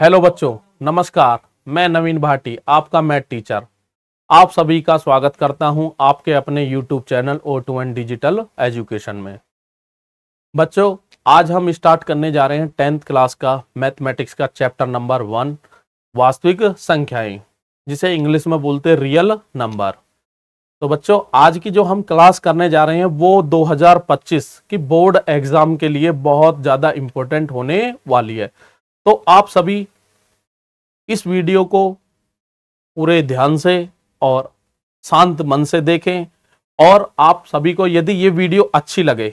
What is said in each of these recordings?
hello बच्चों नमस्कार मैं नवीन भाटी आपका मैथ टीचर आप सभी का स्वागत करता हूं आपके अपने YouTube channel O two N digital education में बच्चों आज हम स्टार्ट करने जा रहे हैं टेंथ क्लास का मैथमेटिक्स का चैप्टर नंबर वन वास्तविक संख्याएं जिसे इंग्लिश में बोलते रियल नंबर तो बच्चों आज की जो हम क्लास करने जा रहे हैं वो 2025 की बोर्ड एग्जाम के लिए बहुत ज़्यादा इम्पोर्टेंट होने वाली है तो आप सभी इस वीडियो को पूरे ध्यान से और शांत मन से देखें और आप सभी को यदि ये वीडियो अच्छी लगे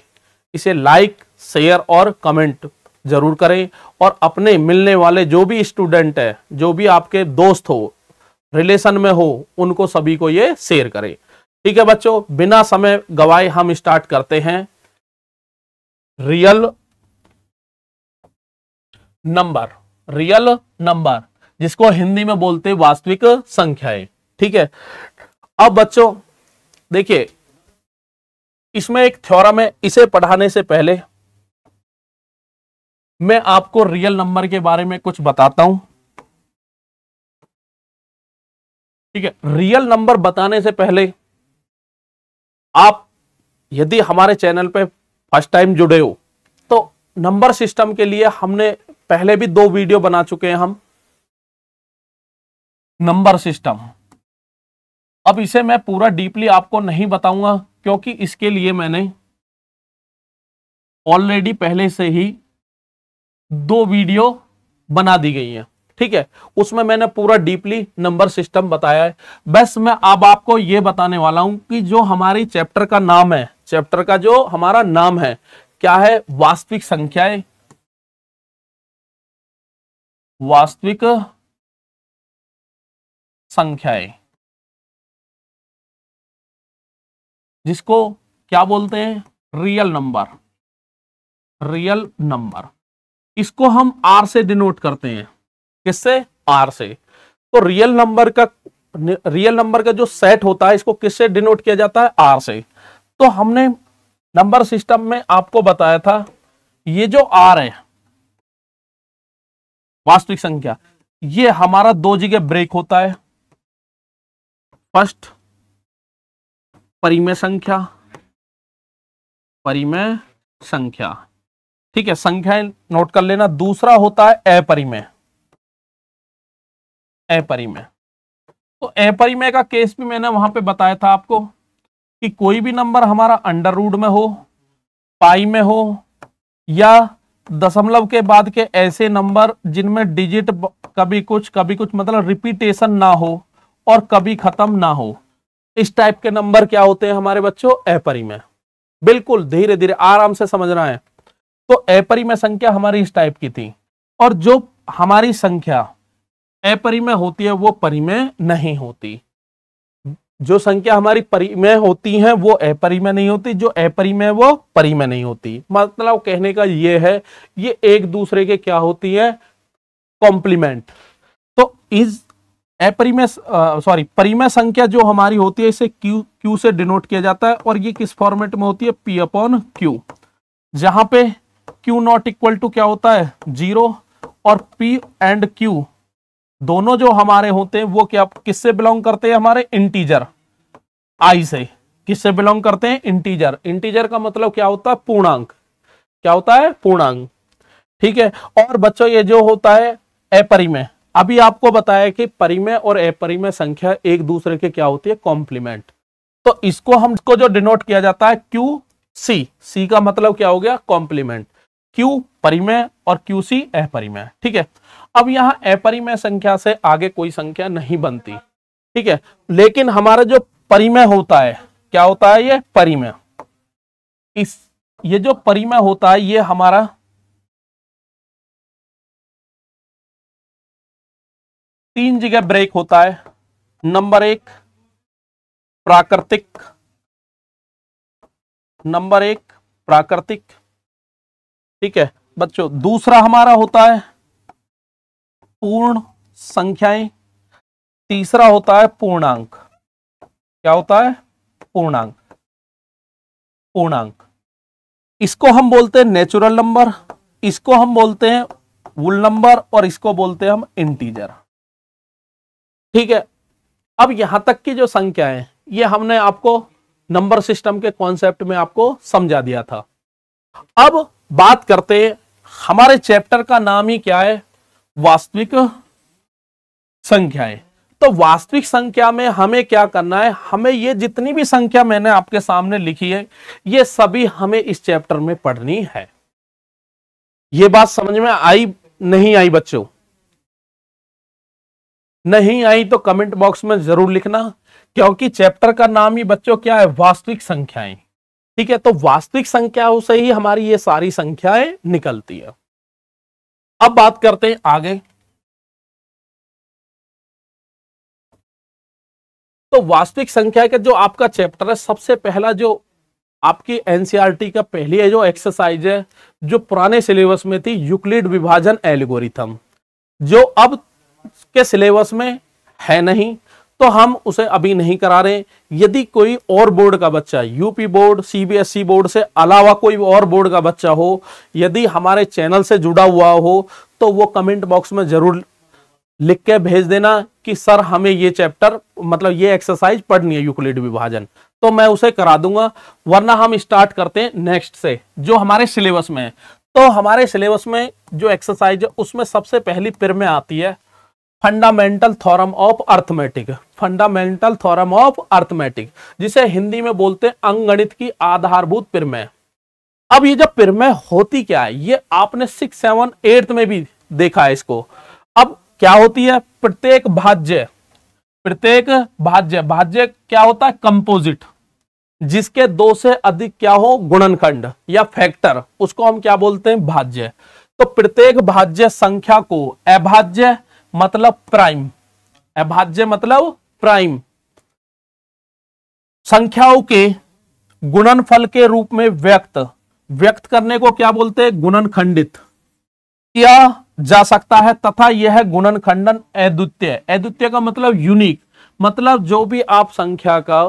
इसे लाइक शेयर और कमेंट जरूर करें और अपने मिलने वाले जो भी स्टूडेंट है जो भी आपके दोस्त हो रिलेशन में हो उनको सभी को ये शेयर करें ठीक है बच्चों बिना समय गवाए हम स्टार्ट करते हैं रियल नंबर रियल नंबर जिसको हिंदी में बोलते वास्तविक संख्याएं ठीक है अब बच्चों देखिए इसमें एक थ्योरम है इसे पढ़ाने से पहले मैं आपको रियल नंबर के बारे में कुछ बताता हूं ठीक है रियल नंबर बताने से पहले आप यदि हमारे चैनल पे फर्स्ट टाइम जुड़े हो तो नंबर सिस्टम के लिए हमने पहले भी दो वीडियो बना चुके हैं हम नंबर सिस्टम अब इसे मैं पूरा डीपली आपको नहीं बताऊंगा क्योंकि इसके लिए मैंने ऑलरेडी पहले से ही दो वीडियो बना दी गई हैं ठीक है उसमें मैंने पूरा डीपली नंबर सिस्टम बताया है बस मैं अब आपको यह बताने वाला हूं कि जो हमारी चैप्टर का नाम है चैप्टर का जो हमारा नाम है क्या है वास्तविक संख्याएं वास्तविक संख्याएं जिसको क्या बोलते हैं रियल नंबर रियल नंबर इसको हम आर से डिनोट करते हैं किससे आर से तो रियल नंबर का रियल नंबर का जो सेट होता है इसको किससे डिनोट किया जाता है आर से तो हमने नंबर सिस्टम में आपको बताया था ये जो आर है वास्तविक संख्या ये हमारा दो जगह ब्रेक होता है फर्स्ट परिमेय संख्या परिमेय संख्या ठीक है संख्या नोट कर लेना दूसरा होता है अपरिमेय अपरिमेय तो अपरिमेय का केस भी मैंने वहां पे बताया था आपको कि कोई भी नंबर हमारा अंडर रूड में हो पाई में हो या दशमलव के बाद के ऐसे नंबर जिनमें डिजिट कभी कुछ कभी कुछ मतलब रिपीटेशन ना हो और कभी खत्म ना हो इस टाइप के नंबर क्या होते हैं हमारे बच्चों एपरी में बिल्कुल धीरे धीरे आराम से समझना है तो एपरी में संख्या हमारी इस टाइप की थी और जो हमारी संख्या एपरी में होती है वो परी में नहीं होती जो संख्या हमारी परिमेय होती है वो अपरिमय नहीं होती जो अपरिमय वो परिमय नहीं होती मतलब कहने का ये है ये एक दूसरे के क्या होती है कॉम्प्लीमेंट तो इस अपरिमय सॉरी परिमय संख्या जो हमारी होती है इसे क्यू क्यू से डिनोट किया जाता है और ये किस फॉर्मेट में होती है पी अपॉन क्यू जहां पे क्यू नॉट इक्वल टू क्या होता है जीरो और पी एंड क्यू दोनों जो हमारे होते हैं वो क्या किससे बिलोंग करते हैं हमारे इंटीजर आई से किससे बिलोंग करते हैं इंटीजर इंटीजर का मतलब क्या होता है पूर्णांक क्या होता है पूर्णांक ठीक है और बच्चों ये जो होता है अपरिमय अभी आपको बताया कि परिमय और अपरिमय संख्या एक दूसरे के क्या होती है कॉम्प्लीमेंट तो इसको हम इसको जो डिनोट किया जाता है क्यू सी सी का मतलब क्या हो गया कॉम्प्लीमेंट क्यू परिमय और क्यू सी अपरिमय ठीक है अब यहाँ अपरिमय संख्या से आगे कोई संख्या नहीं बनती ठीक है लेकिन हमारा जो परिमय होता है क्या होता है ये परिमय इस ये जो परिमय होता है ये हमारा तीन जगह ब्रेक होता है नंबर एक प्राकृतिक नंबर एक प्राकृतिक ठीक है बच्चों दूसरा हमारा होता है पूर्ण संख्याएं तीसरा होता है पूर्णांक क्या होता है पूर्णांक पूर्णांक इसको हम बोलते हैं नेचुरल नंबर इसको हम बोलते हैं वुल नंबर और इसको बोलते हैं हम इंटीजर ठीक है अब यहां तक की जो संख्याएं ये यह हमने आपको नंबर सिस्टम के कॉन्सेप्ट में आपको समझा दिया था अब बात करते हमारे चैप्टर का नाम ही क्या है वास्तविक संख्याएं तो वास्तविक संख्या में हमें क्या करना है हमें ये जितनी भी संख्या मैंने आपके सामने लिखी है ये सभी हमें इस चैप्टर में पढ़नी है ये बात समझ में आई नहीं आई बच्चों नहीं आई तो कमेंट बॉक्स में जरूर लिखना क्योंकि चैप्टर का नाम ही बच्चों क्या है वास्तविक संख्याएं ठीक है तो वास्तविक संख्याओं से ही हमारी ये सारी संख्याएं निकलती है अब बात करते हैं आगे तो वास्तविक संख्या का जो आपका चैप्टर है सबसे पहला जो आपकी एनसीआरटी e का पहली है जो एक्सरसाइज है जो पुराने सिलेबस में थी यूक्लिड विभाजन एल्गोरिथम जो अब के सिलेबस में है नहीं तो हम उसे अभी नहीं करा रहे यदि कोई और बोर्ड का बच्चा यूपी बोर्ड सीबीएसई बोर्ड से अलावा कोई और बोर्ड का बच्चा हो यदि हमारे चैनल से जुड़ा हुआ हो तो वो कमेंट बॉक्स में जरूर लिख के भेज देना कि सर हमें ये चैप्टर मतलब ये एक्सरसाइज पढ़नी है यूक्लिड विभाजन तो मैं उसे करा दूंगा वरना हम स्टार्ट करते हैं नेक्स्ट से जो हमारे सिलेबस में है तो हमारे सिलेबस में जो एक्सरसाइज है उसमें सबसे पहली पिर में आती है fundamental theorem of arithmetic fundamental theorem of arithmetic जिसे हिंदी में बोलते हैं अंगणित की आधारभूत प्रमेय अब ये जब प्रमेय होती क्या है ये आपने सिक्स सेवन एट्थ में भी देखा है इसको अब क्या होती है प्रत्येक भाज्य प्रत्येक भाज्य भाज्य क्या होता है कंपोजिट जिसके दो से अधिक क्या हो गुणनखंड या फैक्टर उसको हम क्या बोलते हैं भाज्य तो प्रत्येक भाज्य संख्या को अभाज्य मतलब प्राइम अभाज्य मतलब प्राइम संख्याओं के गुणनफल के रूप में व्यक्त व्यक्त करने को क्या बोलते हैं गुणन खंडित किया जा सकता है तथा यह गुणन खंडन अद्वितीय अद्वितीय का मतलब यूनिक मतलब जो भी आप संख्या का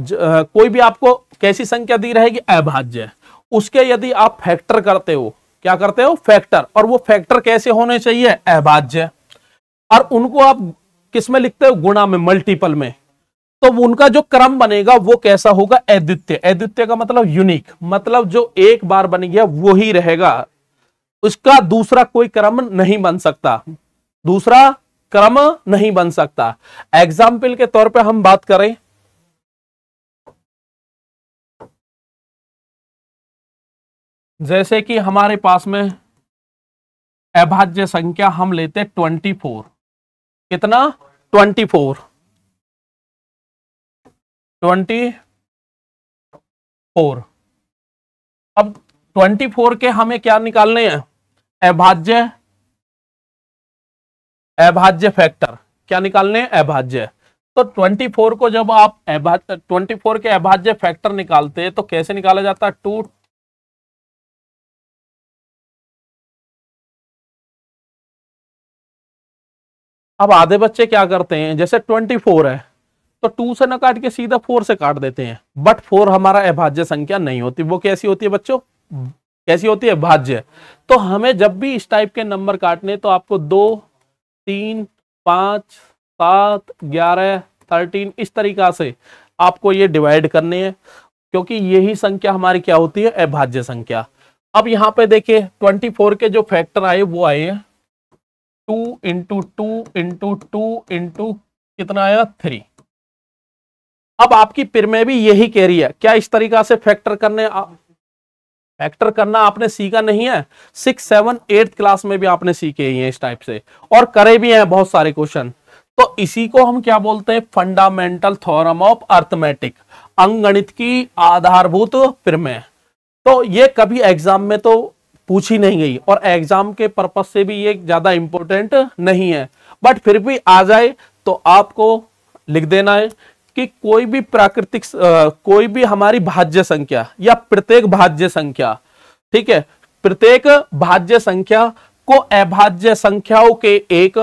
ज, आ, कोई भी आपको कैसी संख्या दी रहेगी अभाज्य उसके यदि आप फैक्टर करते हो क्या करते हो फैक्टर और वो फैक्टर कैसे होने चाहिए अभाज्य और उनको आप किस में लिखते हो गुणा में मल्टीपल में तो उनका जो क्रम बनेगा वो कैसा होगा अद्वितीय अद्वितीय का मतलब यूनिक मतलब जो एक बार बन गया वो ही रहेगा उसका दूसरा कोई क्रम नहीं बन सकता दूसरा क्रम नहीं बन सकता एग्जाम्पल के तौर पे हम बात करें जैसे कि हमारे पास में अभाज्य संख्या हम लेते ट्वेंटी फोर कितना 24 24 अब 24 के हमें क्या निकालने हैं अभाज्य अभाज्य फैक्टर क्या निकालने हैं अभाज्य तो 24 को जब आप 24 के अभाज्य फैक्टर निकालते हैं तो कैसे निकाला जाता है टू अब आधे बच्चे क्या करते हैं जैसे ट्वेंटी फोर है तो टू से ना काट के सीधा फोर से काट देते हैं बट फोर हमारा अभाज्य संख्या नहीं होती वो कैसी होती है बच्चों कैसी होती है भाज्य तो हमें जब भी इस टाइप के नंबर काटने तो आपको दो तीन पांच सात ग्यारह थर्टीन इस तरीका से आपको ये डिवाइड करने हैं क्योंकि यही संख्या हमारी क्या होती है अभाज्य संख्या अब यहाँ पे देखिए 24 के जो फैक्टर आए वो आए हैं two into two into two into कितना आया थ्री अब आपकी पिर में भी यही कह रही है क्या इस तरीका से फैक्टर करने आ, फैक्टर करना आपने सीखा नहीं है सिक्स सेवन एट्थ क्लास में भी आपने सीखे ही हैं इस टाइप से और करे भी हैं बहुत सारे क्वेश्चन तो इसी को हम क्या बोलते हैं फंडामेंटल थोरम ऑफ अर्थमेटिक अंगणित की आधारभूत फिर में तो ये कभी एग्जाम में तो पूछी नहीं गई और एग्जाम के पर्पज से भी ये ज़्यादा इंपॉर्टेंट नहीं है बट फिर भी आ जाए तो आपको लिख देना है कि कोई भी प्राकृतिक कोई भी हमारी भाज्य संख्या या प्रत्येक भाज्य संख्या ठीक है प्रत्येक भाज्य संख्या को अभाज्य संख्याओं के एक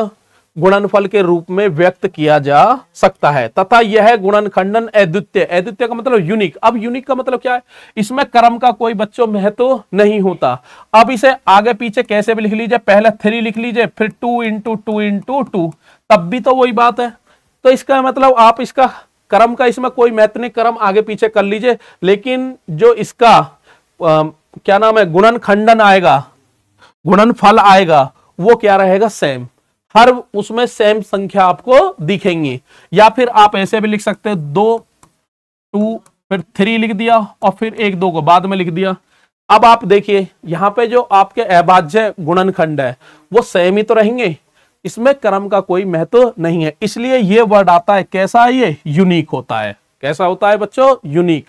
गुणनफल के रूप में व्यक्त किया जा सकता है तथा यह गुणन खंडन अद्वितीय अद्वितीय का मतलब यूनिक अब यूनिक का मतलब क्या है इसमें कर्म का कोई बच्चों महत्व तो नहीं होता अब इसे आगे पीछे कैसे भी लिख लीजिए पहले थ्री लिख लीजिए फिर two into two into two तब भी तो वही बात है तो इसका मतलब आप इसका कर्म का इसमें कोई महत्व नहीं कर्म आगे पीछे कर लीजिए लेकिन जो इसका आ, क्या नाम है गुणन खंडन आएगा गुणन फल आएगा वो क्या रहेगा सेम हर उसमें सेम संख्या आपको दिखेंगी या फिर आप ऐसे भी लिख सकते हैं दो टू फिर थ्री लिख दिया और फिर एक दो को बाद में लिख दिया अब आप देखिए यहां पे जो आपके अभाज्य गुणनखंड है वो सेम ही तो रहेंगे इसमें क्रम का कोई महत्व तो नहीं है इसलिए ये वर्ड आता है कैसा है ये यूनिक होता है कैसा होता है बच्चों यूनिक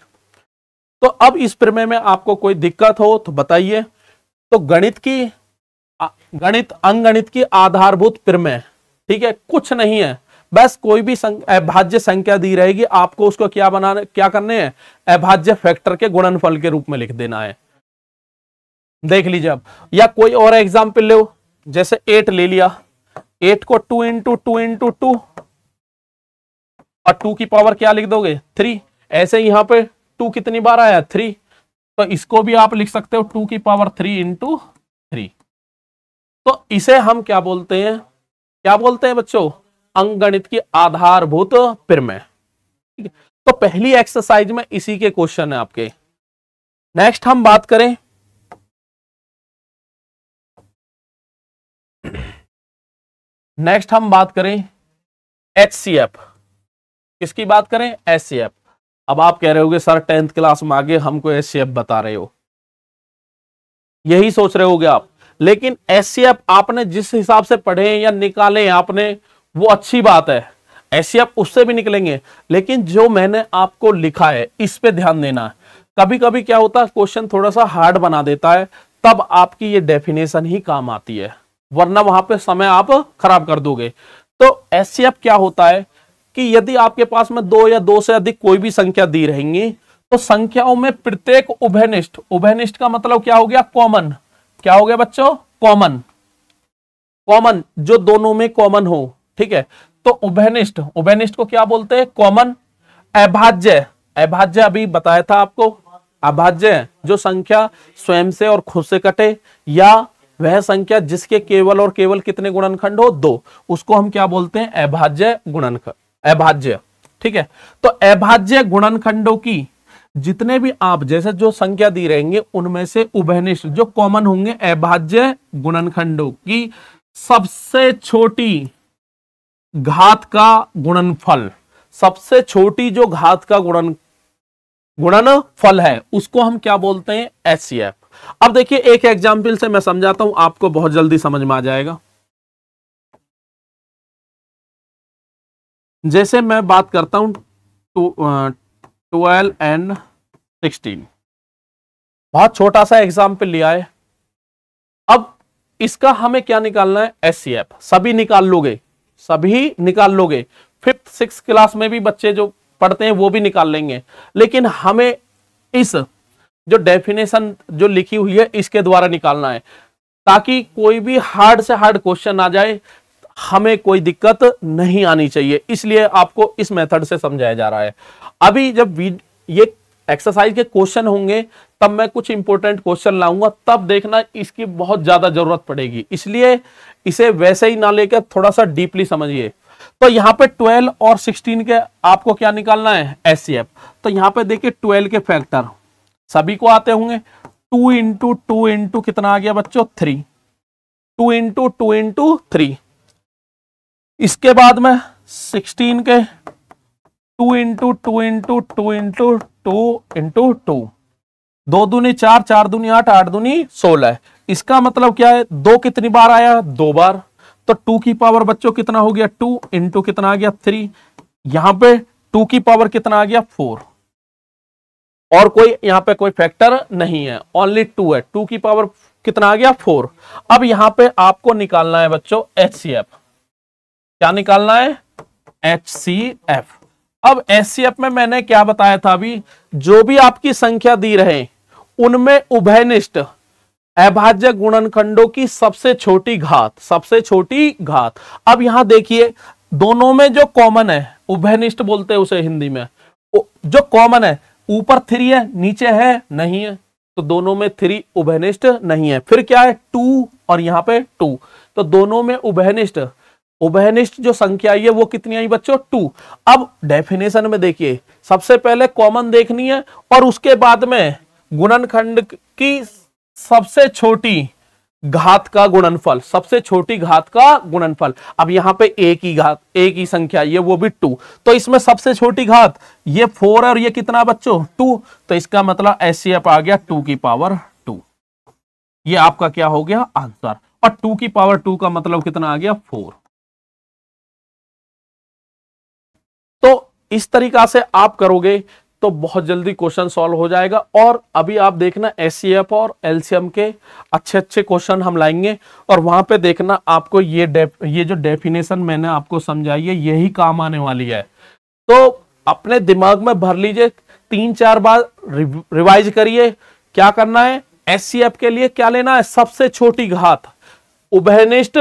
तो अब इस प्रमेय में आपको कोई दिक्कत हो तो बताइए तो गणित की गणित अंगणित की आधारभूत प्रमेय ठीक है कुछ नहीं है बस कोई भी संक, अभाज्य संख्या दी रहेगी आपको उसको क्या बनाने क्या करने हैं अभाज्य फैक्टर के गुणनफल के रूप में लिख देना है देख लीजिए अब या कोई और एग्जाम्पल लो जैसे एट ले लिया एट को two into two into two और टू की पावर क्या लिख दोगे थ्री ऐसे यहां पे टू कितनी बार आया थ्री तो इसको भी आप लिख सकते हो टू की पावर थ्री इंटू तो इसे हम क्या बोलते हैं क्या बोलते हैं बच्चों अंगणित की आधारभूत प्रमेय ठीक है तो पहली एक्सरसाइज में इसी के क्वेश्चन है आपके नेक्स्ट हम बात करें नेक्स्ट हम बात करें एच सी एफ किसकी बात करें एच सी एफ अब आप कह रहे होगे सर टेंथ क्लास में आगे हमको एच सी एफ बता रहे हो यही सोच रहे होगे आप लेकिन एस आपने जिस हिसाब से पढ़े या निकाले आपने वो अच्छी बात है ऐसे आप उससे भी निकलेंगे लेकिन जो मैंने आपको लिखा है इस पे ध्यान देना है कभी कभी क्या होता है क्वेश्चन थोड़ा सा हार्ड बना देता है तब आपकी ये डेफिनेशन ही काम आती है वरना वहां पे समय आप खराब कर दोगे तो ऐसे आप क्या होता है कि यदि आपके पास में दो या दो से अधिक कोई भी संख्या दी रहेंगी तो संख्याओं में प्रत्येक उभयनिष्ठ उभयनिष्ठ का मतलब क्या हो गया कॉमन क्या हो गया बच्चों कॉमन कॉमन जो दोनों में कॉमन हो ठीक है तो उभयनिष्ठ उभयनिष्ठ को क्या बोलते हैं कॉमन अभाज्य अभाज्य अभी बताया था आपको अभाज्य जो संख्या स्वयं से और खुद से कटे या वह संख्या जिसके केवल और केवल कितने गुणनखंड हो दो उसको हम क्या बोलते हैं अभाज्य गुणनखंड अभाज्य ठीक है तो अभाज्य गुणनखंडों की जितने भी आप जैसे जो संख्या दी रहेंगे उनमें से उभयनिष्ठ जो कॉमन होंगे अभाज्य गुणनखंडों की सबसे छोटी घात का गुणनफल सबसे छोटी जो घात का गुणन गुणन फल है उसको हम क्या बोलते हैं एस अब देखिए एक एग्जाम्पल से मैं समझाता हूं आपको बहुत जल्दी समझ में आ जाएगा जैसे मैं बात करता हूं तो, ट्वेल्व एंड सिक्सटीन बहुत छोटा सा एग्जाम्पल लिया है अब इसका हमें क्या निकालना है एस सभी निकाल लोगे सभी निकाल लोगे फिफ्थ सिक्स क्लास में भी बच्चे जो पढ़ते हैं वो भी निकाल लेंगे लेकिन हमें इस जो डेफिनेशन जो लिखी हुई है इसके द्वारा निकालना है ताकि कोई भी हार्ड से हार्ड क्वेश्चन आ जाए हमें कोई दिक्कत नहीं आनी चाहिए इसलिए आपको इस मेथड से समझाया जा रहा है अभी जब ये एक्सरसाइज के क्वेश्चन होंगे तब मैं कुछ इंपॉर्टेंट क्वेश्चन लाऊंगा तब देखना इसकी बहुत ज्यादा जरूरत पड़ेगी इसलिए इसे वैसे ही ना लेकर थोड़ा सा डीपली समझिए तो यहां पे 12 और 16 के आपको क्या निकालना है एस तो यहां पे देखिए 12 के फैक्टर सभी को आते होंगे टू इंटू टू इंटू कितना आ गया बच्चों three two into two into three इसके बाद में सिक्सटीन के two into two into two into two into two दो दूनी चार चार दूनी आठ आठ दूनी सोलह इसका मतलब क्या है दो कितनी बार आया दो बार तो टू की पावर बच्चों कितना हो गया टू इंटू कितना आ गया थ्री यहां पे टू की पावर कितना आ गया फोर और कोई यहाँ पे कोई फैक्टर नहीं है ओनली टू है टू की पावर कितना आ गया फोर अब यहां पे आपको निकालना है बच्चों एच सी एफ क्या निकालना है एच सी एफ अब एच सी एफ में मैंने क्या बताया था अभी जो भी आपकी संख्या दी रहे उनमें उभयनिष्ठ अभाज्य गुणनखंडों की सबसे छोटी घात सबसे छोटी घात अब यहां देखिए दोनों में जो कॉमन है उभयनिष्ठ बोलते हैं उसे हिंदी में जो कॉमन है ऊपर थ्री है नीचे है नहीं है तो दोनों में थ्री उभयनिष्ठ नहीं है फिर क्या है टू और यहां पे टू तो दोनों में उभयनिष्ठ उभयनिष्ठ जो संख्या आई है वो कितनी आई बच्चों टू अब डेफिनेशन में देखिए सबसे पहले कॉमन देखनी है और उसके बाद में गुणनखंड की सबसे छोटी घात का गुणनफल सबसे छोटी घात का गुणनफल अब यहां पे एक ही घात एक ही संख्या ये वो भी टू तो इसमें सबसे छोटी घात ये फोर है और ये कितना बच्चों टू तो इसका मतलब एस आ गया टू की पावर टू ये आपका क्या हो गया आंसर और टू की पावर टू का मतलब कितना आ गया फोर इस तरीका से आप करोगे तो बहुत जल्दी क्वेश्चन सॉल्व हो जाएगा और अभी आप देखना एस और एलसीएम के अच्छे अच्छे क्वेश्चन हम लाएंगे और वहां पे देखना आपको ये ये जो डेफिनेशन मैंने आपको समझाई है यही काम आने वाली है तो अपने दिमाग में भर लीजिए तीन चार बार रिवाइज करिए क्या करना है एस के लिए क्या लेना है सबसे छोटी घात उभनिष्ठ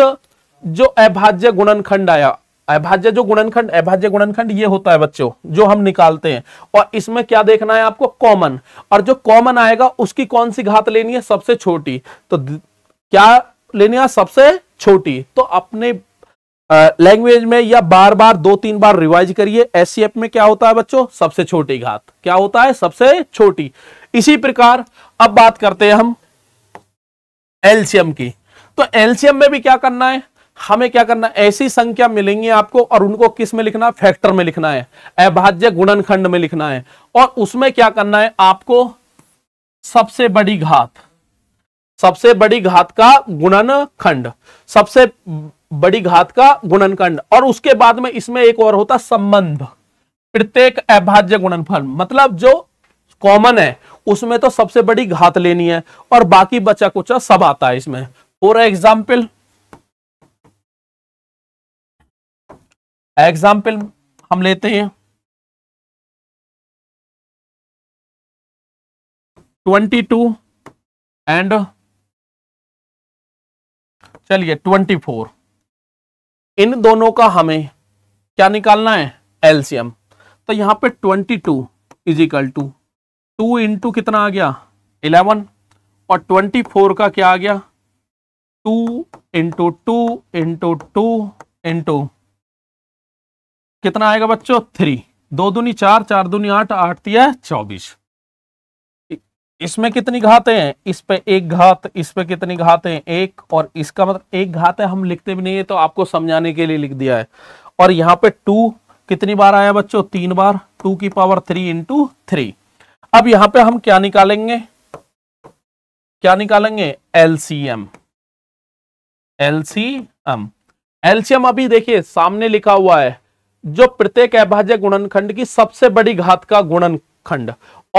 जो अभाज्य गुणनखंड आया अभाज्य जो गुणनखंड अभाज्य गुणनखंड ये होता है बच्चों जो हम निकालते हैं और इसमें क्या देखना है आपको कॉमन और जो कॉमन आएगा उसकी कौन सी घात लेनी है सबसे छोटी तो क्या लेनी है सबसे छोटी तो अपने लैंग्वेज में या बार बार दो तीन बार रिवाइज करिए एस में क्या होता है बच्चों सबसे छोटी घात क्या होता है सबसे छोटी इसी प्रकार अब बात करते हैं हम एल्सियम की तो एल्सियम में भी क्या करना है हमें क्या करना ऐसी संख्या मिलेंगी आपको और उनको किस में लिखना फैक्टर में लिखना है अभाज्य गुणनखंड में लिखना है और उसमें क्या करना है आपको सबसे बड़ी घात सबसे बड़ी घात का गुणनखंड सबसे बड़ी घात का गुणनखंड और उसके बाद में इसमें एक और होता संबंध प्रत्येक अभाज्य गुणनफल मतलब जो कॉमन है उसमें तो सबसे बड़ी घात लेनी है और बाकी बचा कुचा सब आता है इसमें फॉर एग्जाम्पल एग्जाम्पल हम लेते हैं ट्वेंटी टू एंड चलिए ट्वेंटी फोर इन दोनों का हमें क्या निकालना है एलसीएम तो यहां पे twenty two is equal to two into कितना आ गया इलेवन और ट्वेंटी फोर का क्या आ गया two into two into two into कितना आएगा बच्चों थ्री दो दूनी चार चार दूनी आठ आठ दिया चौबीस इसमें कितनी घाते हैं इस पे एक घात इस पे कितनी घाते हैं एक और इसका मतलब एक घात है हम लिखते भी नहीं है तो आपको समझाने के लिए लिख दिया है और यहाँ पे टू कितनी बार आया बच्चों तीन बार टू की पावर थ्री इंटू थ्री अब यहाँ पे हम क्या निकालेंगे क्या निकालेंगे एलसीएम एलसीएम एलसीएम अभी देखिए सामने लिखा हुआ है जो प्रत्येक अभाज्य गुणनखंड की सबसे बड़ी घात का गुणनखंड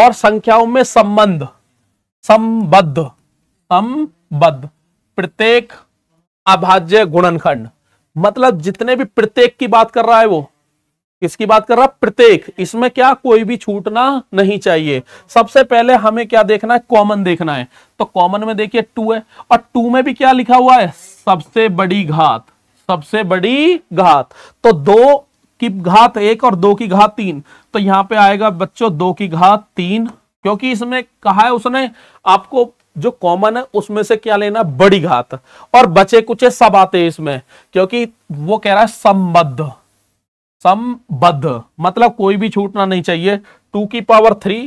और संख्याओं में संबंध संबद्ध संबद्ध प्रत्येक अभाज्य गुणनखंड मतलब जितने भी प्रत्येक की बात कर रहा है वो किसकी बात कर रहा प्रत्येक इसमें क्या कोई भी छूटना नहीं चाहिए सबसे पहले हमें क्या देखना है कॉमन देखना है तो कॉमन में देखिए टू है और टू में भी क्या लिखा हुआ है सबसे बड़ी घात सबसे बड़ी घात तो दो की घात एक और दो की घात तीन तो यहां पे आएगा बच्चों दो की घात तीन क्योंकि इसमें कहा है उसने आपको जो कॉमन है उसमें से क्या लेना बड़ी घात और बचे कुछ सब आते हैं इसमें क्योंकि वो कह रहा है संबद्ध संबद्ध मतलब कोई भी छूटना नहीं चाहिए टू की पावर थ्री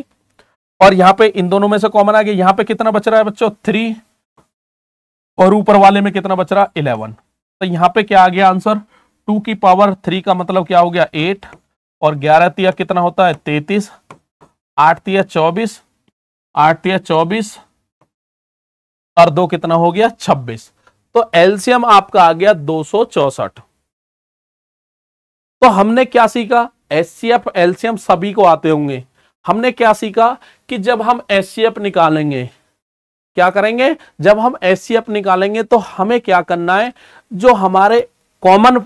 और यहां पे इन दोनों में से कॉमन आ गया यहां पे कितना बच रहा है बच्चों थ्री और ऊपर वाले में कितना बच रहा है इलेवन तो यहां पे क्या आ गया आंसर टू की पावर थ्री का मतलब क्या हो गया एट और ग्यारह तिया कितना होता है तैतीस आठ तिया चौबीस आठ तिया चौबीस और दो कितना हो गया छब्बीस तो एलसीएम आपका आ गया दो सौ चौसठ तो हमने क्या सीखा एस एल्सियम सभी को आते होंगे हमने क्या सीखा कि जब हम एस निकालेंगे क्या करेंगे जब हम एस निकालेंगे तो हमें क्या करना है जो हमारे कॉमन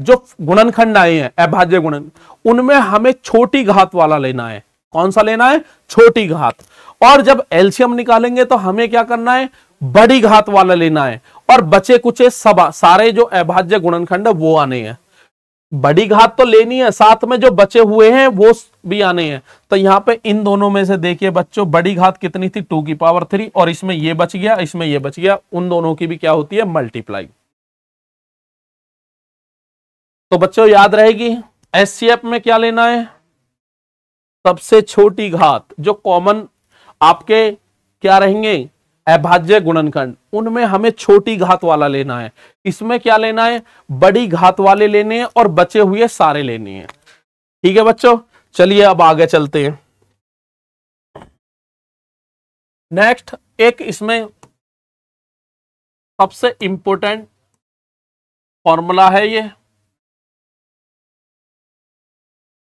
जो गुणनखंड आए हैं अभाज्य गुणन उनमें हमें छोटी घात वाला लेना है कौन सा लेना है छोटी घात और जब एल्शियम निकालेंगे तो हमें क्या करना है बड़ी घात वाला लेना है और बचे कुचे सब सारे जो अभाज्य गुणनखंड है वो आने हैं बड़ी घात तो लेनी है साथ में जो बचे हुए हैं वो भी आने हैं तो यहां पे इन दोनों में से देखिए बच्चों बड़ी घात कितनी थी टू की पावर थ्री और इसमें ये बच गया इसमें ये बच गया उन दोनों की भी क्या होती है मल्टीप्लाई तो बच्चों याद रहेगी एस में क्या लेना है सबसे छोटी घात जो कॉमन आपके क्या रहेंगे अभाज्य गुणनखंड उनमें हमें छोटी घात वाला लेना है इसमें क्या लेना है बड़ी घात वाले लेने हैं और बचे हुए सारे लेने हैं ठीक है बच्चों चलिए अब आगे चलते हैं नेक्स्ट एक इसमें सबसे इंपॉर्टेंट फॉर्मूला है ये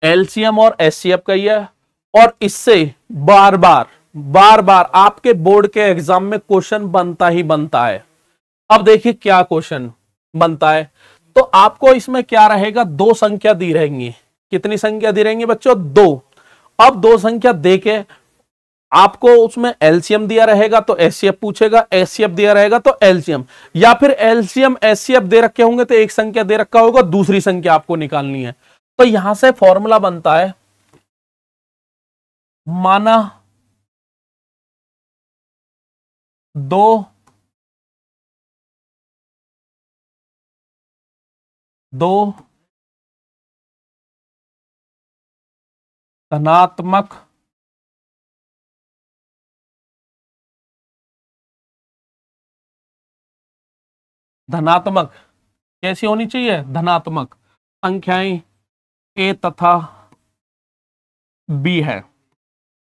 एलसीएम और एस का ही है और इससे बार बार बार बार आपके बोर्ड के एग्जाम में क्वेश्चन बनता ही बनता है अब देखिए क्या क्वेश्चन बनता है तो आपको इसमें क्या रहेगा दो संख्या दी रहेंगी कितनी संख्या दी रहेंगी बच्चों दो अब दो संख्या दे के आपको उसमें एलसीएम दिया रहेगा तो एस पूछेगा एस दिया रहेगा तो एलसीएम या फिर एलसीएम एस दे रखे होंगे तो एक संख्या दे रखा होगा दूसरी संख्या आपको निकालनी है तो यहां से फॉर्मूला बनता है माना दो दो धनात्मक धनात्मक कैसी होनी चाहिए धनात्मक संख्याएं ए तथा बी है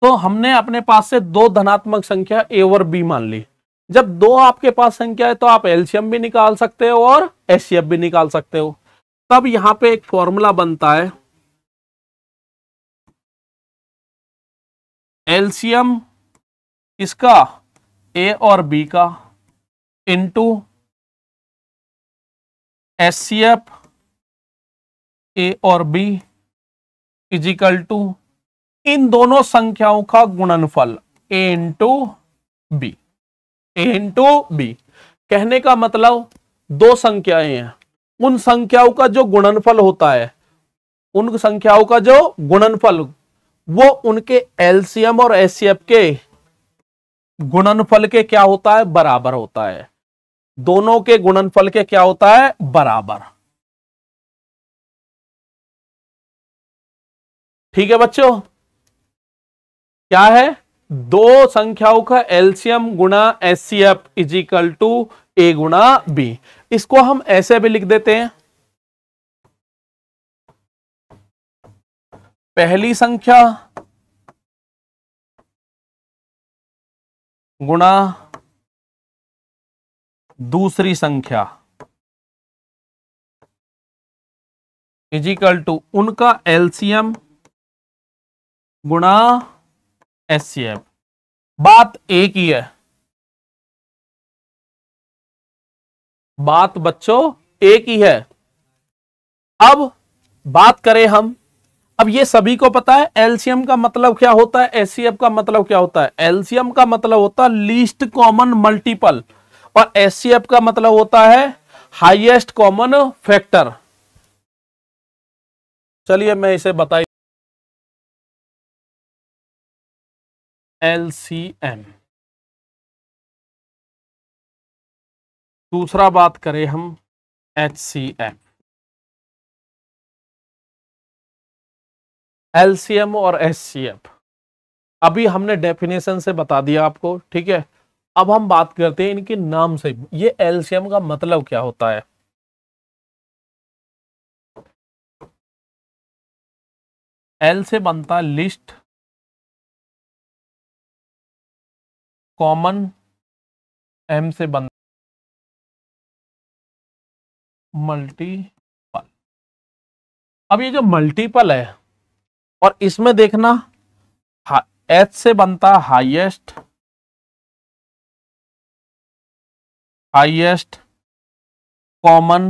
तो हमने अपने पास से दो धनात्मक संख्या ए और बी मान ली जब दो आपके पास संख्या है तो आप एल्शियम भी निकाल सकते हो और एस भी निकाल सकते हो तब यहां पे एक फॉर्मूला बनता है एल्शियम इसका ए और बी का into S C F A और बी इजिकल टू इन दोनों संख्याओं का गुणनफल A into B A into B कहने का मतलब दो संख्याएं हैं उन संख्याओं का जो गुणनफल होता है उन संख्याओं का जो गुणनफल वो उनके एलसीएम और एस के गुणनफल के क्या होता है बराबर होता है दोनों के गुणनफल के क्या होता है बराबर ठीक है बच्चों क्या है दो संख्याओं का एल्सियम गुणा S C F is equal to A गुणा बी इसको हम ऐसे भी लिख देते हैं पहली संख्या गुणा दूसरी संख्या इजिकल टू उनका एल्सियम गुणा एस बात एक ही है बात बच्चों एक ही है अब बात करें हम अब ये सभी को पता है एलसीएम का मतलब क्या होता है एससीएफ का मतलब क्या होता है एलसीएम का मतलब होता है लीस्ट कॉमन मल्टीपल और एससीएफ का मतलब होता है हाईएस्ट कॉमन फैक्टर चलिए मैं इसे बताई एल सी एम दूसरा बात करें हम H C M L C M और एच सी एफ अभी हमने डेफिनेशन से बता दिया आपको ठीक है अब हम बात करते हैं इनके नाम से ये एल सी एम का मतलब क्या होता है एल से बनता लिस्ट कॉमन एम से बन मल्टीपल अब ये जो मल्टीपल है और इसमें देखना एच से बनता हाईएस्ट हाईएस्ट कॉमन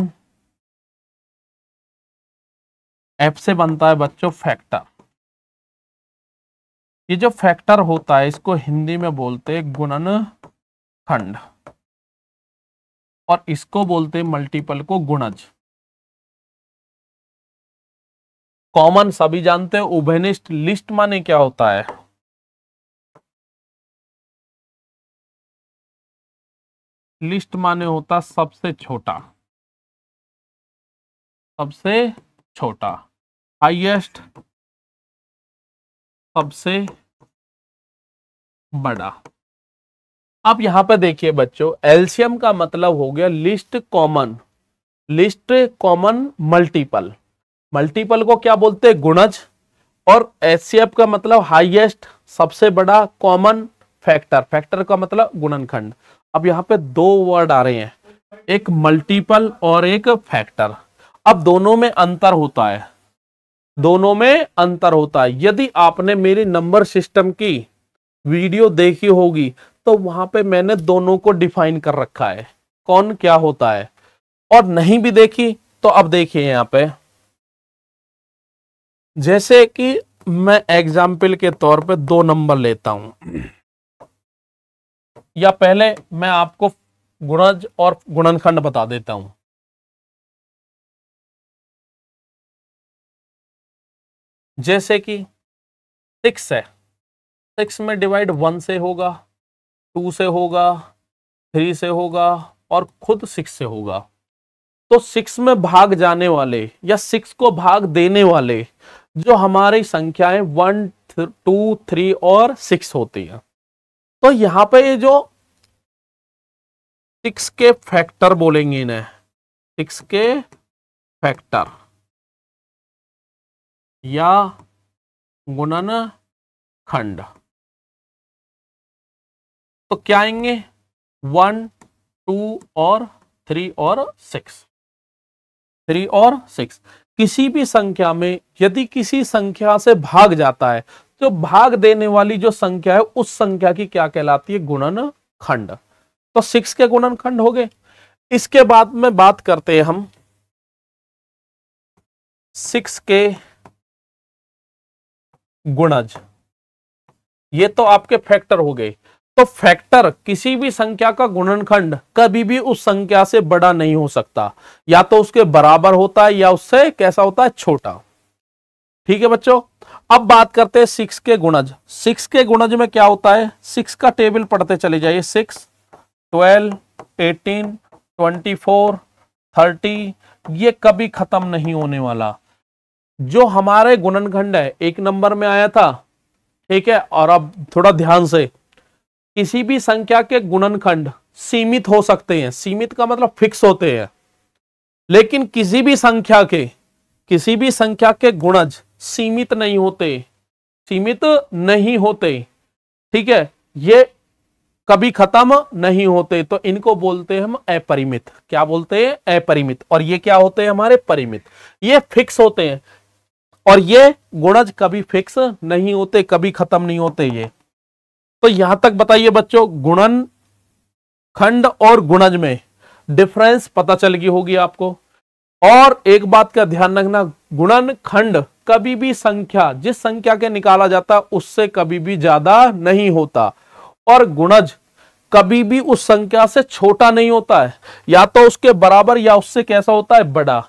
एफ से बनता है बच्चों फैक्टर ये जो फैक्टर होता है इसको हिंदी में बोलते हैं गुणन खंड और इसको बोलते हैं मल्टीपल को गुणज कॉमन सभी जानते हैं उभयनिष्ठ लिस्ट माने क्या होता है लिस्ट माने होता सबसे छोटा सबसे छोटा हाईएस्ट सबसे बड़ा आप यहां पर देखिए बच्चों एल्शियम का मतलब हो गया least common least common multiple multiple को क्या बोलते हैं गुणज और एच का मतलब हाईएस्ट सबसे बड़ा कॉमन फैक्टर फैक्टर का मतलब गुणनखंड अब यहां पे दो वर्ड आ रहे हैं एक मल्टीपल और एक फैक्टर अब दोनों में अंतर होता है दोनों में अंतर होता है यदि आपने मेरी नंबर सिस्टम की वीडियो देखी होगी तो वहां पे मैंने दोनों को डिफाइन कर रखा है कौन क्या होता है और नहीं भी देखी तो अब देखिए यहां पे जैसे कि मैं एग्जाम्पल के तौर पे दो नंबर लेता हूं या पहले मैं आपको गुणज और गुणनखंड बता देता हूं जैसे कि सिक्स है सिक्स में डिवाइड वन से होगा टू से होगा थ्री से होगा और खुद सिक्स से होगा तो सिक्स में भाग जाने वाले या सिक्स को भाग देने वाले जो हमारी संख्याएं वन टू थ्री और सिक्स होती हैं तो यहाँ पे ये जो सिक्स के फैक्टर बोलेंगे इन्हें सिक्स के फैक्टर या गुणन खंड तो क्या आएंगे वन टू और थ्री और सिक्स थ्री और सिक्स किसी भी संख्या में यदि किसी संख्या से भाग जाता है तो भाग देने वाली जो संख्या है उस संख्या की क्या कहलाती है गुणन खंड तो सिक्स के गुणन खंड हो गए इसके बाद में बात करते हैं हम सिक्स के गुणज ये तो आपके फैक्टर हो गए तो फैक्टर किसी भी संख्या का गुणनखंड कभी भी उस संख्या से बड़ा नहीं हो सकता या तो उसके बराबर होता है या उससे कैसा होता है छोटा ठीक है बच्चों अब बात करते हैं सिक्स के गुणज सिक्स के गुणज में क्या होता है सिक्स का टेबल पढ़ते चले जाइए six twelve eighteen twenty four thirty ये कभी खत्म नहीं होने वाला जो हमारे गुणनखंड है एक नंबर में आया था ठीक है और अब थोड़ा ध्यान से किसी भी संख्या के गुणनखंड सीमित हो सकते हैं सीमित का मतलब फिक्स होते हैं लेकिन किसी भी संख्या के किसी भी संख्या के गुणज सीमित नहीं होते सीमित नहीं होते ठीक है ये कभी खत्म नहीं होते तो इनको बोलते हैं हम अपरिमित क्या बोलते हैं अपरिमित और ये क्या होते हैं हमारे परिमित ये फिक्स होते हैं और ये गुणज कभी फिक्स नहीं होते कभी खत्म नहीं होते ये तो यहां तक बताइए बच्चों गुणन खंड और गुणज में डिफरेंस पता चल गई होगी आपको और एक बात का ध्यान रखना गुणन खंड कभी भी संख्या जिस संख्या के निकाला जाता उससे कभी भी ज्यादा नहीं होता और गुणज कभी भी उस संख्या से छोटा नहीं होता है या तो उसके बराबर या उससे कैसा होता है बड़ा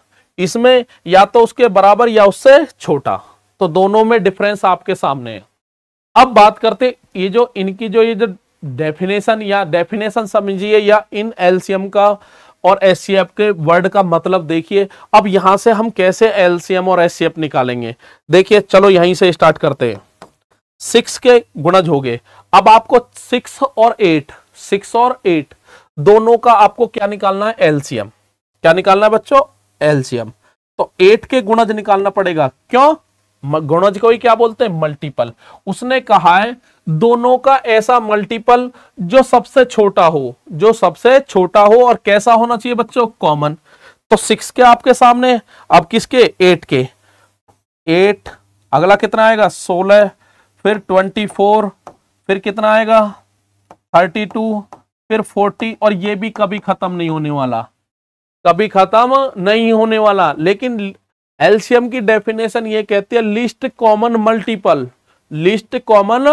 इसमें या तो उसके बराबर या उससे छोटा तो दोनों में डिफरेंस आपके सामने है अब बात करते ये जो इनकी जो ये जो डेफिनेशन या डेफिनेशन समझिए या इन एलसीएम का और एस के वर्ड का मतलब देखिए अब यहां से हम कैसे एलसीएम और एस निकालेंगे देखिए चलो यहीं से स्टार्ट करते हैं सिक्स के गुणज हो गए अब आपको सिक्स और एट सिक्स और एट दोनों का आपको क्या निकालना है एलसीएम क्या निकालना है बच्चों एलसीएम तो एट के गुणज निकालना पड़ेगा क्यों गुणज को ही क्या बोलते हैं मल्टीपल उसने कहा है दोनों का ऐसा मल्टीपल जो सबसे छोटा हो जो सबसे छोटा हो और कैसा होना चाहिए बच्चों कॉमन तो सिक्स के आपके सामने अब किसके एट के एट अगला कितना आएगा सोलह फिर ट्वेंटी फोर फिर कितना आएगा थर्टी टू फिर फोर्टी और ये भी कभी खत्म नहीं होने वाला कभी खत्म नहीं होने वाला लेकिन एल्शियम की डेफिनेशन ये कहती है least common multiple least common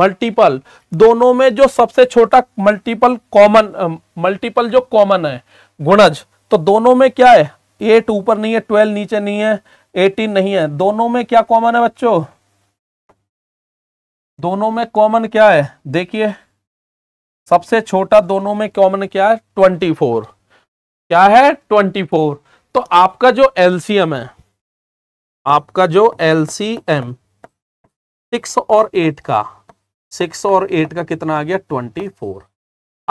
multiple दोनों में जो सबसे छोटा मल्टीपल कॉमन मल्टीपल जो कॉमन है गुणज तो दोनों में क्या है एट ऊपर नहीं है ट्वेल्व नीचे नहीं है एटीन नहीं है दोनों में क्या कॉमन है बच्चों दोनों में कॉमन क्या है देखिए सबसे छोटा दोनों में कॉमन क्या है ट्वेंटी फोर क्या है ट्वेंटी फोर तो आपका जो एलसीएम है आपका जो एलसीएम सिक्स और एट का सिक्स और एट का कितना आ गया ट्वेंटी फोर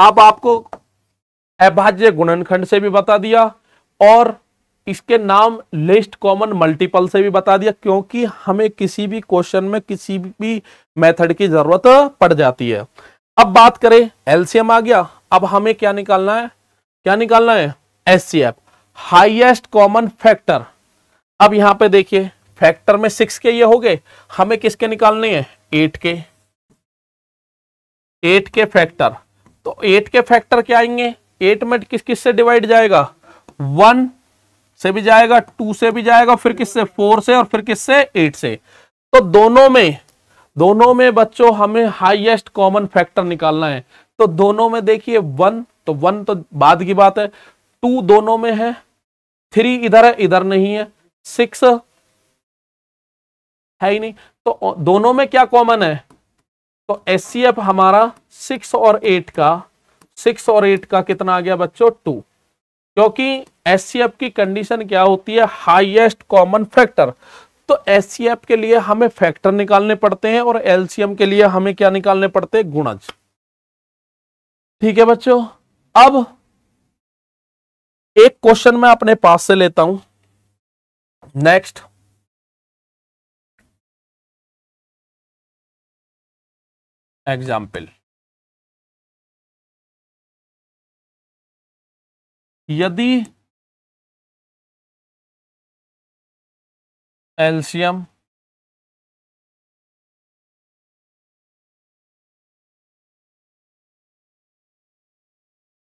अब आपको अभाज्य गुणनखंड से भी बता दिया और इसके नाम लिस्ट कॉमन मल्टीपल से भी बता दिया क्योंकि हमें किसी भी क्वेश्चन में किसी भी मेथड की जरूरत पड़ जाती है अब बात करें एलसीएम आ गया अब हमें क्या निकालना है क्या निकालना है S C F highest common factor अब यहां पे देखिए फैक्टर में सिक्स के ये हो गए हमें किसके निकालने हैं एट के एट के फैक्टर तो एट के फैक्टर क्या आएंगे एट में किस किस से डिवाइड जाएगा वन से भी जाएगा टू से भी जाएगा फिर किससे फोर से और फिर किससे एट से तो दोनों में दोनों में बच्चों हमें हाईएस्ट कॉमन फैक्टर निकालना है तो दोनों में देखिए वन तो वन तो बाद की बात है टू दोनों में है थ्री इधर है इधर नहीं है सिक्स है ही नहीं तो दोनों में क्या कॉमन है तो एस हमारा सिक्स और एट का सिक्स और एट का कितना आ गया बच्चों टू क्योंकि एस की कंडीशन क्या होती है हाईएस्ट कॉमन फैक्टर तो एस के लिए हमें फैक्टर निकालने पड़ते हैं और एलसीएम के लिए हमें क्या निकालने पड़ते हैं गुणज ठीक है बच्चों अब एक क्वेश्चन मैं अपने पास से लेता हूं नेक्स्ट एग्जाम्पल यदि LCM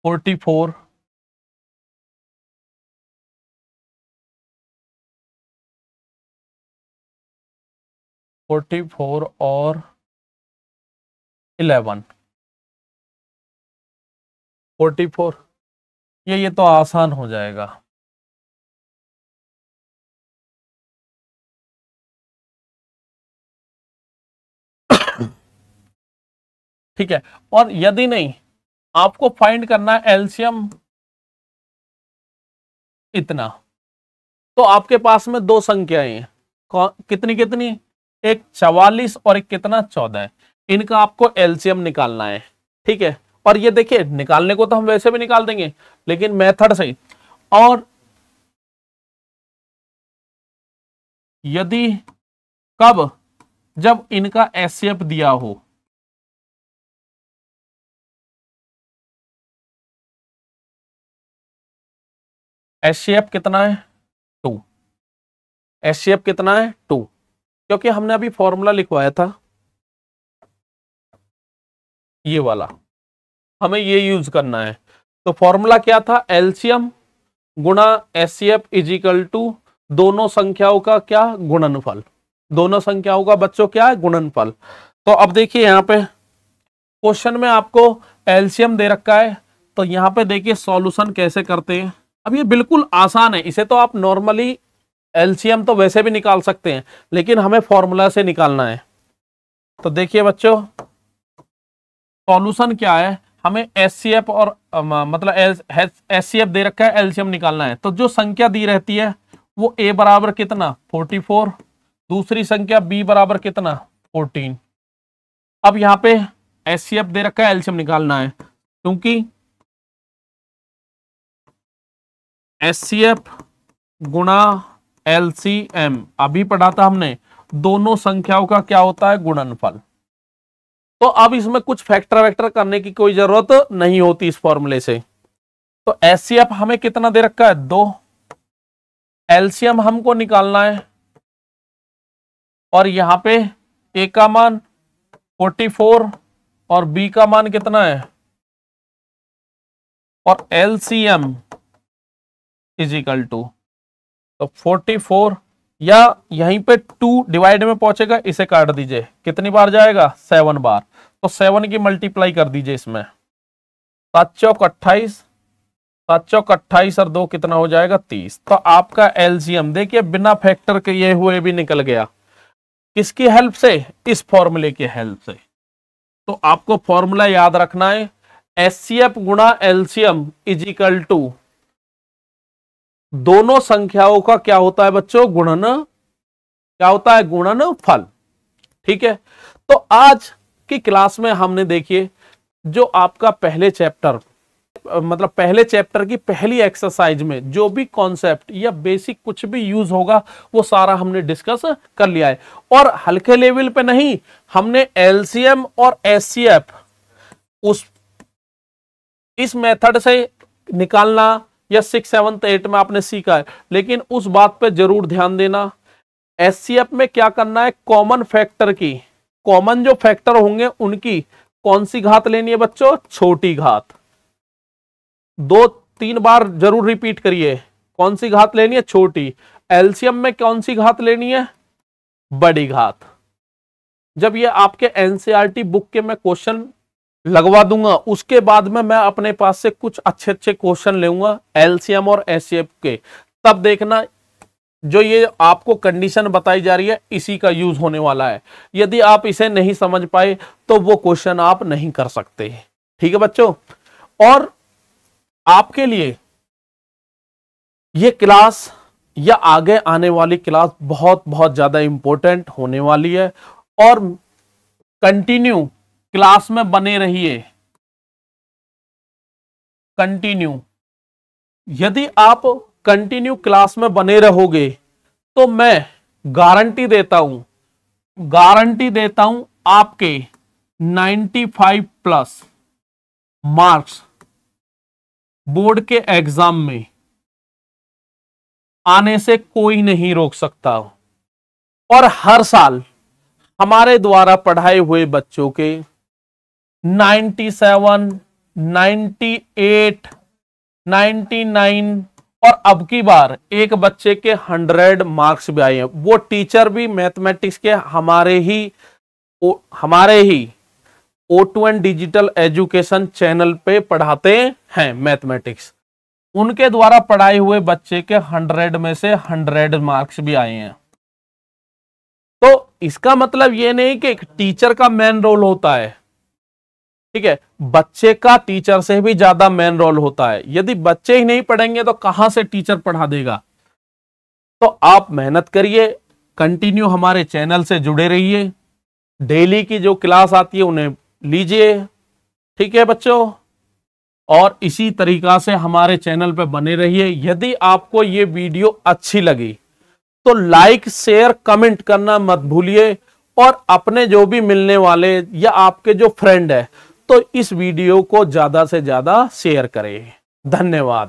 forty four forty four और इलेवन फोर्टी फोर ये ये तो आसान हो जाएगा ठीक है और यदि नहीं आपको फाइंड करना है एल्शियम इतना तो आपके पास में दो संख्याएं हैं कितनी कितनी एक चवालीस और एक कितना चौदह है इनका आपको एलसीएम निकालना है ठीक है और ये देखिए निकालने को तो हम वैसे भी निकाल देंगे लेकिन मेथड से और यदि कब जब इनका एस दिया हो एस कितना है टू एस कितना है टू क्योंकि हमने अभी फॉर्मूला लिखवाया था ये वाला हमें ये यूज करना है तो फॉर्मूला क्या था एल्शियम गुणा S C F is equal to दोनों संख्याओं का क्या गुणनफल दोनों संख्याओं का बच्चों क्या है गुणनफल तो अब देखिए यहाँ पे क्वेश्चन में आपको एल्शियम दे रखा है तो यहाँ पे देखिए सॉल्यूशन कैसे करते हैं अब ये बिल्कुल आसान है इसे तो आप नॉर्मली एलसीएम तो वैसे भी निकाल सकते हैं लेकिन हमें फॉर्मूला से निकालना है तो देखिए बच्चों सॉल्यूशन क्या है हमें मतलब एस और मतलब एस दे रखा है एलसीएम निकालना है तो जो संख्या दी रहती है वो ए बराबर कितना 44 दूसरी संख्या बी बराबर कितना 14 अब यहाँ पे एस दे रखा है एलसीएम निकालना है क्योंकि एस सी एफ गुणा एलसीएम अभी पढ़ा था हमने दोनों संख्याओं का क्या होता है गुणनफल तो अब इसमें कुछ फैक्टर वैक्टर करने की कोई जरूरत नहीं होती इस फॉर्मूले से तो एस हमें कितना दे रखा है दो एलसीएम हमको निकालना है और यहां पे ए का मान 44 और बी का मान कितना है और एलसीएम इजिकल टू तो 44 या यहीं पे टू डिवाइड में पहुंचेगा इसे काट दीजिए कितनी बार जाएगा सेवन बार तो सेवन की मल्टीप्लाई कर दीजिए इसमें सात चौक अट्ठाईस सात चौक अट्ठाईस और दो कितना हो जाएगा तीस तो आपका एलसीएम देखिए बिना फैक्टर के ये हुए भी निकल गया किसकी हेल्प से इस फॉर्मूले की हेल्प से तो आपको फॉर्मूला याद रखना है एस सी एफ गुणा एलसीएम इज इक्वल टू दोनों संख्याओं का क्या होता है बच्चों गुणन क्या होता है गुणन फल ठीक है तो आज की क्लास में हमने देखिए जो आपका पहले चैप्टर मतलब पहले चैप्टर की पहली एक्सरसाइज में जो भी कॉन्सेप्ट या बेसिक कुछ भी यूज होगा वो सारा हमने डिस्कस कर लिया है और हल्के लेवल पे नहीं हमने एलसीएम और एस उस इस मेथड से निकालना या सिक्स सेवन्थ एट में आपने सीखा है लेकिन उस बात पे जरूर ध्यान देना एस में क्या करना है कॉमन फैक्टर की कॉमन जो फैक्टर होंगे उनकी कौन सी घात लेनी है बच्चों छोटी घात दो तीन बार जरूर रिपीट करिए कौन सी घात लेनी है छोटी एल्सियम में कौन सी घात लेनी है बड़ी घात जब ये आपके एनसीआरटी बुक e के में क्वेश्चन लगवा दूंगा उसके बाद में मैं अपने पास से कुछ अच्छे अच्छे क्वेश्चन लूंगा एलसीएम और एस के तब देखना जो ये आपको कंडीशन बताई जा रही है इसी का यूज होने वाला है यदि आप इसे नहीं समझ पाए तो वो क्वेश्चन आप नहीं कर सकते ठीक है बच्चों और आपके लिए ये क्लास या आगे आने वाली क्लास बहुत बहुत ज़्यादा इंपॉर्टेंट होने वाली है और कंटिन्यू क्लास में बने रहिए कंटिन्यू यदि आप कंटिन्यू क्लास में बने रहोगे तो मैं गारंटी देता हूं गारंटी देता हूं आपके 95 प्लस मार्क्स बोर्ड के एग्जाम में आने से कोई नहीं रोक सकता और हर साल हमारे द्वारा पढ़ाए हुए बच्चों के एट 98, नाइन और अब की बार एक बच्चे के हंड्रेड मार्क्स भी आए हैं वो टीचर भी मैथमेटिक्स के हमारे ही ओ, हमारे ही O two N digital education channel पे पढ़ाते हैं मैथमेटिक्स उनके द्वारा पढ़ाए हुए बच्चे के हंड्रेड में से हंड्रेड मार्क्स भी आए हैं तो इसका मतलब ये नहीं कि एक टीचर का मेन रोल होता है ठीक है बच्चे का टीचर से भी ज्यादा मेन रोल होता है यदि बच्चे ही नहीं पढ़ेंगे तो कहां से टीचर पढ़ा देगा तो आप मेहनत करिए कंटिन्यू हमारे चैनल से जुड़े रहिए डेली की जो क्लास आती है उन्हें लीजिए ठीक है बच्चों और इसी तरीका से हमारे चैनल पर बने रहिए यदि आपको ये वीडियो अच्छी लगी तो लाइक शेयर कमेंट करना मत भूलिए और अपने जो भी मिलने वाले या आपके जो फ्रेंड है तो इस वीडियो को ज़्यादा से ज़्यादा शेयर करें धन्यवाद